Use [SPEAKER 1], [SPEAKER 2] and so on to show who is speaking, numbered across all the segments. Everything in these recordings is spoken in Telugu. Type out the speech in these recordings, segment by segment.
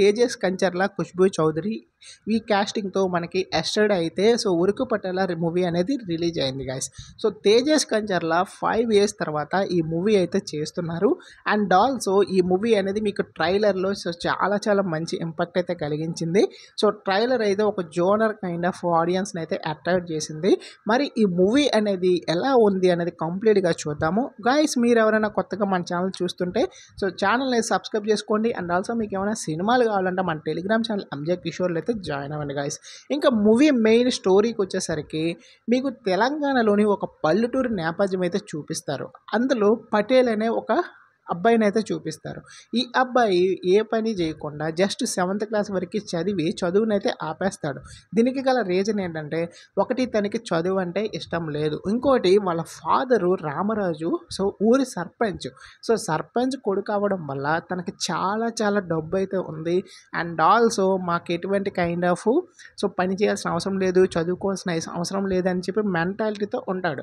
[SPEAKER 1] तेजस् कंचर्ला खुशबू चौधरी ఈ క్యాస్టింగ్తో మనకి ఎస్టర్డ్ అయితే సో ఉరుకు పట్టల మూవీ అనేది రిలీజ్ అయింది guys so Tejus Kancherla five years తర్వాత ఈ మూవీ అయితే చేస్తున్నారు అండ్ ఆల్సో ఈ మూవీ అనేది మీకు ట్రైలర్లో సో చాలా చాలా మంచి ఇంపాక్ట్ అయితే కలిగించింది సో ట్రైలర్ అయితే ఒక జోనర్ కైండ్ ఆఫ్ ఆడియన్స్ని అయితే అట్రాక్ట్ చేసింది మరి ఈ మూవీ అనేది ఎలా ఉంది అనేది కంప్లీట్గా చూద్దాము గాయస్ మీరు ఎవరైనా కొత్తగా మన ఛానల్ చూస్తుంటే సో ఛానల్ని సబ్స్క్రైబ్ చేసుకోండి అండ్ ఆల్సో మీకు ఏమైనా సినిమాలు కావాలంటే మన టెలిగ్రామ్ ఛానల్ అంజయ్ కిషోర్లు అయితే అయితే జాయిన్ అవ్వండి గాయస్ ఇంకా మూవీ మెయిన్ స్టోరీకి వచ్చేసరికి మీకు తెలంగాణలోని ఒక పల్లెటూరు నేపథ్యం అయితే చూపిస్తారు అందులో పటేల్ అనే ఒక అబ్బాయిని అయితే చూపిస్తారు ఈ అబ్బాయి ఏ పని చేయకుండా జస్ట్ సెవెంత్ క్లాస్ వరకు చదివి చదువునైతే ఆపేస్తాడు దీనికి గల రీజన్ ఏంటంటే ఒకటి తనకి చదువు అంటే ఇష్టం లేదు ఇంకోటి వాళ్ళ ఫాదరు రామరాజు సో ఊరి సర్పంచ్ సో సర్పంచ్ కొడుకు అవ్వడం వల్ల తనకి చాలా చాలా డబ్బు అయితే ఉంది అండ్ ఆల్సో మాకు ఎటువంటి కైండ్ ఆఫ్ సో పని చేయాల్సిన అవసరం లేదు చదువుకోవాల్సిన అవసరం లేదని చెప్పి మెంటాలిటీతో ఉంటాడు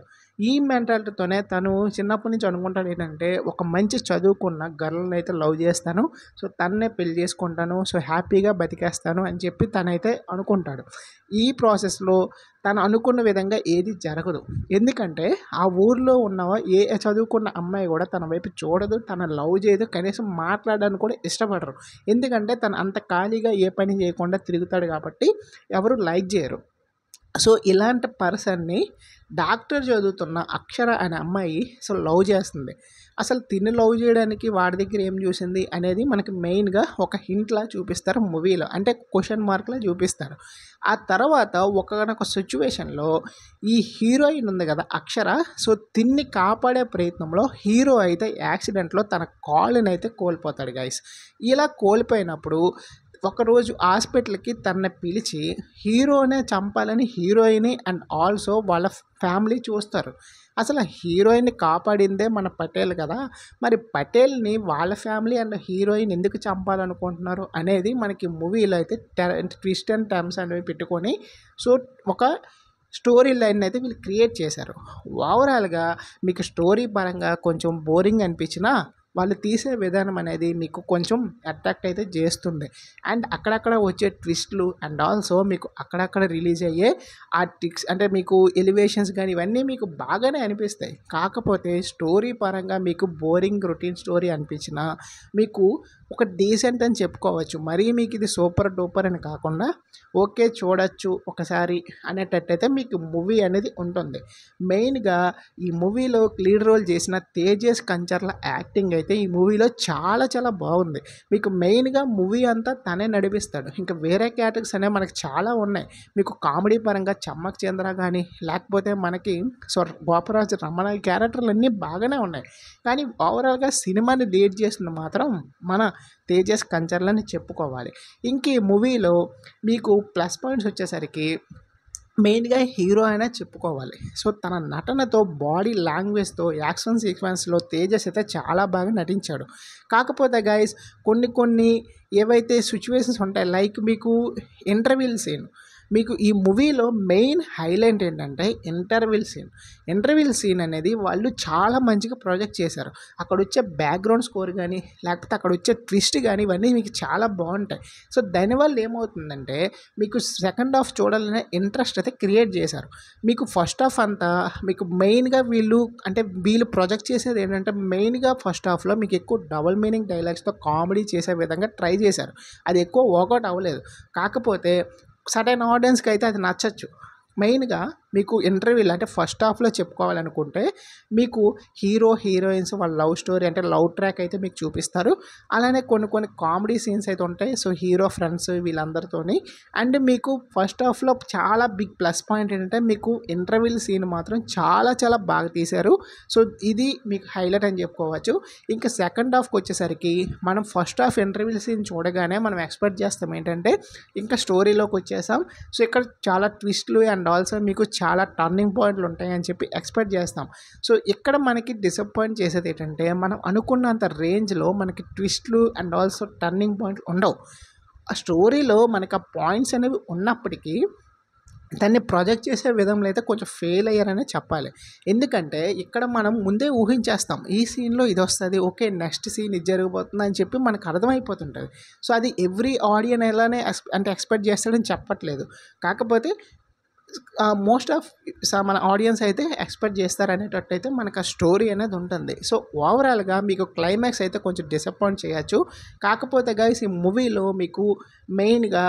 [SPEAKER 1] ఈ మెంటాలిటీతోనే తను చిన్నప్పటి నుంచి అనుకుంటాడు ఏంటంటే ఒక మంచి చదువుకున్న గర్ల్ని అయితే లవ్ చేస్తాను సో తన్నే పెళ్లి చేసుకుంటాను సో హ్యాపీగా బతికేస్తాను అని చెప్పి తనైతే అనుకుంటాడు ఈ ప్రాసెస్లో తను అనుకున్న విధంగా ఏది జరగదు ఎందుకంటే ఆ ఊర్లో ఉన్న ఏ చదువుకున్న అమ్మాయి కూడా తన వైపు చూడదు తన లవ్ చేయదు కనీసం మాట్లాడడానికి కూడా ఇష్టపడరు ఎందుకంటే తను అంత ఖాళీగా ఏ పని చేయకుండా తిరుగుతాడు కాబట్టి ఎవరు లైక్ చేయరు సో ఇలాంటి పర్సన్ని డాక్టర్ చదువుతున్న అక్షర అనే అమ్మాయి సో లవ్ చేస్తుంది అసలు తిని లవ్ చేయడానికి వాడి దగ్గర ఏం చూసింది అనేది మనకి మెయిన్గా ఒక హింట్లా చూపిస్తారు మూవీలో అంటే క్వశ్చన్ మార్క్లా చూపిస్తారు ఆ తర్వాత ఒకనొక సిచ్యువేషన్లో ఈ హీరోయిన్ ఉంది కదా అక్షర సో తిన్ని కాపాడే ప్రయత్నంలో హీరో అయితే యాక్సిడెంట్లో తన కాలుని అయితే కోల్పోతాడు గైస్ ఇలా కోల్పోయినప్పుడు ఒకరోజు హాస్పిటల్కి తనని పిలిచి హీరోనే చంపాలని హీరోయిన్ అండ్ ఆల్సో వాళ్ళ ఫ్యామిలీ చూస్తారు అసలు హీరోయిన్ని కాపాడిందే మన పటేల్ కదా మరి పటేల్ని వాళ్ళ ఫ్యామిలీ అండ్ హీరోయిన్ ఎందుకు చంపాలనుకుంటున్నారు అనేది మనకి మూవీలో అయితే ట్విస్ట్ అండ్ టర్మ్స్ అనేవి పెట్టుకొని సో ఒక స్టోరీ లైన్ అయితే వీళ్ళు క్రియేట్ చేశారు ఓవరాల్గా మీకు స్టోరీ పరంగా కొంచెం బోరింగ్ అనిపించినా వాళ్ళు తీసే విధానం అనేది మీకు కొంచెం అట్రాక్ట్ అయితే చేస్తుంది అండ్ అక్కడక్కడ వచ్చే ట్విస్ట్లు అండ్ ఆల్సో మీకు అక్కడక్కడ రిలీజ్ అయ్యే ఆ ట్రిక్స్ అంటే మీకు ఎలివేషన్స్ కానీ ఇవన్నీ మీకు బాగానే అనిపిస్తాయి కాకపోతే స్టోరీ పరంగా మీకు బోరింగ్ రొటీన్ స్టోరీ అనిపించినా మీకు ఒక డీసెంట్ అని చెప్పుకోవచ్చు మరీ మీకు ఇది సూపర్ డూపర్ అని కాకుండా ఓకే చూడొచ్చు ఒకసారి అనేటట్టయితే మీకు మూవీ అనేది ఉంటుంది మెయిన్గా ఈ మూవీలో లీడ్ రోల్ చేసిన తేజస్ కంచర్ల యాక్టింగ్ అయితే అయితే ఈ మూవీలో చాలా చాలా బాగుంది మీకు మెయిన్గా మూవీ అంతా తనే నడిపిస్తాడు ఇంకా వేరే క్యాటగిరీస్ అనేవి మనకి చాలా ఉన్నాయి మీకు కామెడీ పరంగా చమ్మక్ చంద్ర కానీ లేకపోతే మనకి సో గోపరాజు రమణ క్యారెక్టర్లు అన్నీ బాగానే ఉన్నాయి కానీ ఓవరాల్గా సినిమాని లీడ్ చేసింది మాత్రం మన తేజస్ కంచర్లని చెప్పుకోవాలి ఇంక ఈ మూవీలో మీకు ప్లస్ పాయింట్స్ వచ్చేసరికి మెయిన్గా హీరో అయినా చెప్పుకోవాలి సో తన నటనతో బాడీ లాంగ్వేజ్తో యాక్షన్ సీక్వెన్స్లో తేజస్ అయితే చాలా బాగా నటించాడు కాకపోతే గైస్ కొన్ని కొన్ని ఏవైతే సిచ్యువేషన్స్ ఉంటాయి లైక్ మీకు ఇంటర్వ్యూల్ సీన్ మీకు ఈ మూవీలో మెయిన్ హైలైట్ ఏంటంటే ఇంటర్వ్యూల్ సీన్ ఇంటర్వ్యూల్ సీన్ అనేది వాళ్ళు చాలా మంచిగా ప్రాజెక్ట్ చేశారు అక్కడ వచ్చే బ్యాక్గ్రౌండ్ స్కోర్ కానీ లేకపోతే అక్కడ వచ్చే ట్విస్ట్ కానీ ఇవన్నీ మీకు చాలా బాగుంటాయి సో దానివల్ల ఏమవుతుందంటే మీకు సెకండ్ హాఫ్ చూడాలనే ఇంట్రెస్ట్ అయితే క్రియేట్ చేశారు మీకు ఫస్ట్ హాఫ్ అంతా మీకు మెయిన్గా వీళ్ళు అంటే వీళ్ళు ప్రాజెక్ట్ చేసేది ఏంటంటే మెయిన్గా ఫస్ట్ హాఫ్లో మీకు ఎక్కువ డబుల్ మీనింగ్ డైలాగ్స్తో కామెడీ చేసే విధంగా ట్రై చేశారు అది ఎక్కువ వర్కౌట్ అవ్వలేదు కాకపోతే సటైన ఆడియన్స్కి అయితే అది నచ్చచ్చు మెయిన్గా మీకు ఇంటర్వ్యూలు అంటే ఫస్ట్ హాఫ్లో చెప్పుకోవాలనుకుంటే మీకు హీరో హీరోయిన్స్ వాళ్ళ లవ్ స్టోరీ అంటే లవ్ ట్రాక్ అయితే మీకు చూపిస్తారు అలానే కొన్ని కొన్ని కామెడీ సీన్స్ అయితే ఉంటాయి సో హీరో ఫ్రెండ్స్ వీళ్ళందరితోని అండ్ మీకు ఫస్ట్ హాఫ్లో చాలా బిగ్ ప్లస్ పాయింట్ ఏంటంటే మీకు ఇంటర్వ్యూల సీన్ మాత్రం చాలా చాలా బాగా తీశారు సో ఇది మీకు హైలైట్ అని చెప్పుకోవచ్చు ఇంకా సెకండ్ హాఫ్కి వచ్చేసరికి మనం ఫస్ట్ హాఫ్ ఇంటర్వ్యూల సీన్ చూడగానే మనం ఎక్స్పెక్ట్ చేస్తాం ఏంటంటే ఇంకా స్టోరీలోకి వచ్చేసాం సో ఇక్కడ చాలా ట్విస్ట్లు అండ్ ఆల్సో మీకు చాలా చాలా టర్నింగ్ పాయింట్లు ఉంటాయని చెప్పి ఎక్స్పెక్ట్ చేస్తాం సో ఇక్కడ మనకి డిసప్పాయింట్ చేసేది ఏంటంటే మనం అనుకున్నంత రేంజ్లో మనకి ట్విస్ట్లు అండ్ ఆల్సో టర్నింగ్ పాయింట్లు ఉండవు ఆ స్టోరీలో మనకి ఆ పాయింట్స్ అనేవి ఉన్నప్పటికీ దాన్ని ప్రొజెక్ట్ చేసే విధంలో అయితే కొంచెం ఫెయిల్ అయ్యారనే చెప్పాలి ఎందుకంటే ఇక్కడ మనం ముందే ఊహించేస్తాం ఈ సీన్లో ఇది వస్తుంది ఓకే నెక్స్ట్ సీన్ ఇది జరగబోతుంది అని చెప్పి మనకు అర్థమైపోతుంటుంది సో అది ఎవ్రీ ఆడియన్ ఎలానే అంటే ఎక్స్పెక్ట్ చేస్తాడని చెప్పట్లేదు కాకపోతే మోస్ట్ ఆఫ్ మన ఆడియన్స్ అయితే ఎక్స్పెక్ట్ చేస్తారనేటట్టయితే మనకు ఆ స్టోరీ అనేది ఉంటుంది సో ఓవరాల్గా మీకు క్లైమాక్స్ అయితే కొంచెం డిసప్పాయింట్ చేయొచ్చు కాకపోతే గా ఈ మూవీలో మీకు మెయిన్గా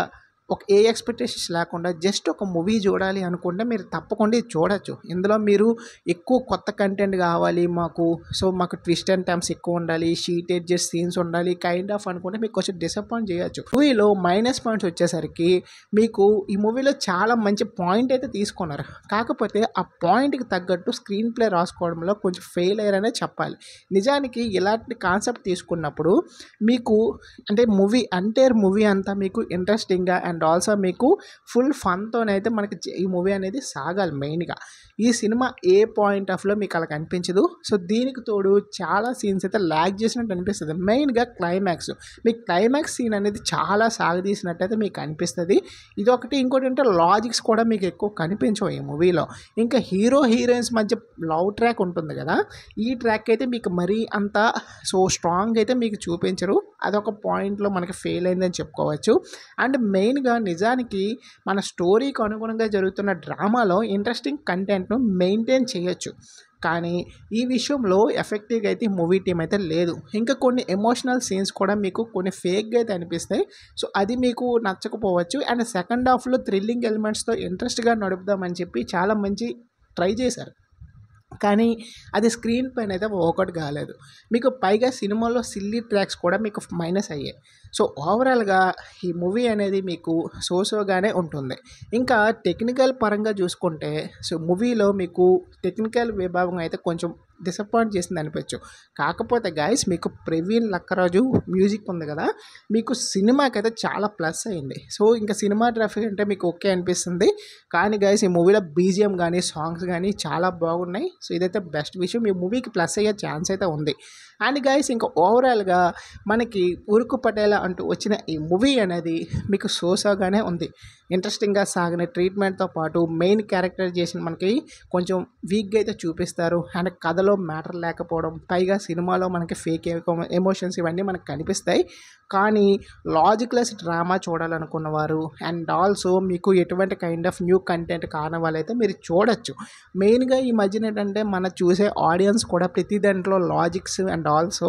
[SPEAKER 1] ఒక ఏ ఎక్స్పెక్టేషన్స్ లేకుండా జస్ట్ ఒక మూవీ చూడాలి అనుకుంటే మీరు తప్పకుండా చూడొచ్చు ఇందులో మీరు ఎక్కువ కొత్త కంటెంట్ కావాలి మాకు సో మాకు ట్విస్ట్ అండ్ టైమ్స్ ఎక్కువ ఉండాలి షీట్ ఎడ్జెస్ సీన్స్ ఉండాలి కైండ్ ఆఫ్ అనుకుంటే మీకు కొంచెం డిసప్పాయింట్ చేయొచ్చు మూవీలో మైనస్ పాయింట్స్ వచ్చేసరికి మీకు ఈ మూవీలో చాలా మంచి పాయింట్ అయితే తీసుకున్నారు కాకపోతే ఆ పాయింట్కి తగ్గట్టు స్క్రీన్ ప్లే రాసుకోవడంలో కొంచెం ఫెయిల్ అయ్యారనే చెప్పాలి నిజానికి ఇలాంటి కాన్సెప్ట్ తీసుకున్నప్పుడు మీకు అంటే మూవీ అంటేర్ మూవీ అంతా మీకు ఇంట్రెస్టింగ్గా అండ్ అండ్ ఆల్సో మీకు ఫుల్ ఫన్తోనైతే మనకి ఈ మూవీ అనేది సాగాలి మెయిన్గా ఈ సినిమా ఏ పాయింట్ ఆఫ్లో మీకు అలా కనిపించదు సో దీనికి తోడు చాలా సీన్స్ అయితే ల్యాక్ చేసినట్టు అనిపిస్తుంది మెయిన్గా క్లైమాక్స్ మీకు క్లైమాక్స్ సీన్ అనేది చాలా సాగదీసినట్టయితే మీకు అనిపిస్తుంది ఇది ఒకటి ఇంకోటి అంటే లాజిక్స్ కూడా మీకు ఎక్కువ కనిపించవు ఈ మూవీలో ఇంకా హీరో హీరోయిన్స్ మధ్య లవ్ ట్రాక్ ఉంటుంది కదా ఈ ట్రాక్ అయితే మీకు మరీ అంత సో స్ట్రాంగ్ అయితే మీకు చూపించరు అదొక పాయింట్లో మనకి ఫెయిల్ అయిందని చెప్పుకోవచ్చు అండ్ మెయిన్గా నిజానికి మన స్టోరీకి అనుగుణంగా జరుగుతున్న డ్రామాలో ఇంట్రెస్టింగ్ కంటెంట్ను మెయింటైన్ చేయొచ్చు కానీ ఈ విషయంలో ఎఫెక్టివ్గా అయితే మూవీ టీం అయితే లేదు ఇంకా కొన్ని ఎమోషనల్ సీన్స్ కూడా మీకు కొన్ని ఫేక్గా అయితే అనిపిస్తాయి సో అది మీకు నచ్చకపోవచ్చు అండ్ సెకండ్ హాఫ్లో థ్రిల్లింగ్ ఎలిమెంట్స్తో ఇంట్రెస్ట్గా నడుపుదామని చెప్పి చాలా మంచి ట్రై చేశారు కానీ అది స్క్రీన్ పైన అయితే వర్కౌట్ కాలేదు మీకు పైగా సినిమాలో సిల్లీ ట్రాక్స్ కూడా మీకు మైనస్ అయ్యాయి సో ఓవరాల్గా ఈ మూవీ అనేది మీకు సోసోగానే ఉంటుంది ఇంకా టెక్నికల్ పరంగా చూసుకుంటే సో మూవీలో మీకు టెక్నికల్ విభాగం అయితే కొంచెం డిసప్పాయింట్ చేసింది అనిపించు కాకపోతే గాయస్ మీకు ప్రవీణ్ లక్కరాజు మ్యూజిక్ ఉంది కదా మీకు సినిమాకి అయితే చాలా ప్లస్ అయింది సో ఇంకా సినిమాగ్రఫీ అంటే మీకు ఓకే అనిపిస్తుంది కానీ గాయస్ ఈ మూవీలో బీజిఎం కానీ సాంగ్స్ కానీ చాలా బాగున్నాయి సో ఇదైతే బెస్ట్ విషయం ఈ మూవీకి ప్లస్ అయ్యే ఛాన్స్ అయితే ఉంది అండ్ గాయస్ ఇంకా ఓవరాల్గా మనకి ఉరుకు పటేల అంటూ వచ్చిన ఈ మూవీ అనేది మీకు సోసాగానే ఉంది ఇంట్రెస్టింగ్గా సాగిన ట్రీట్మెంట్తో పాటు మెయిన్ క్యారెక్టర్ చేసిన మనకి కొంచెం వీక్గా అయితే చూపిస్తారు అండ్ కథలో సినిమాలో మ్యాటర్ లేకపోవడం పైగా సినిమాలో మనకి ఫేక్ ఎమోషన్స్ ఇవన్నీ మనకు కనిపిస్తాయి కానీ లాజిక్లెస్ డ్రామా చూడాలనుకున్న వారు అండ్ ఆల్సో మీకు ఎటువంటి కైండ్ ఆఫ్ న్యూ కంటెంట్ కాని వాళ్ళైతే మీరు చూడొచ్చు మెయిన్గా ఈ మధ్యన ఏంటంటే మన చూసే ఆడియన్స్ కూడా ప్రతి దాంట్లో లాజిక్స్ అండ్ ఆల్సో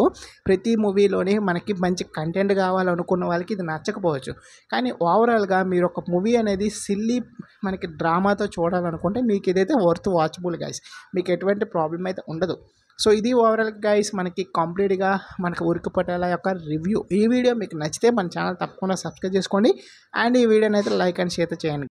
[SPEAKER 1] ప్రతి మూవీలోనే మనకి మంచి కంటెంట్ కావాలనుకున్న వాళ్ళకి ఇది నచ్చకపోవచ్చు కానీ ఓవరాల్గా మీరు ఒక మూవీ అనేది సిల్లీ మనకి డ్రామాతో చూడాలనుకుంటే మీకు ఇదైతే వర్త్ వాచబుల్ గాయస్ మీకు ఎటువంటి ప్రాబ్లం అయితే ఉండదు ఉండదు సో ఇది ఓవరాల్ గైస్ మనకి కంప్లీట్గా మనకి ఉరికి పట్టాల యొక్క రివ్యూ ఈ వీడియో మీకు నచ్చితే మన ఛానల్ తప్పకుండా సబ్స్క్రైబ్ చేసుకోండి అండ్ ఈ వీడియోని అయితే లైక్ అండ్ షేర్ చేయండి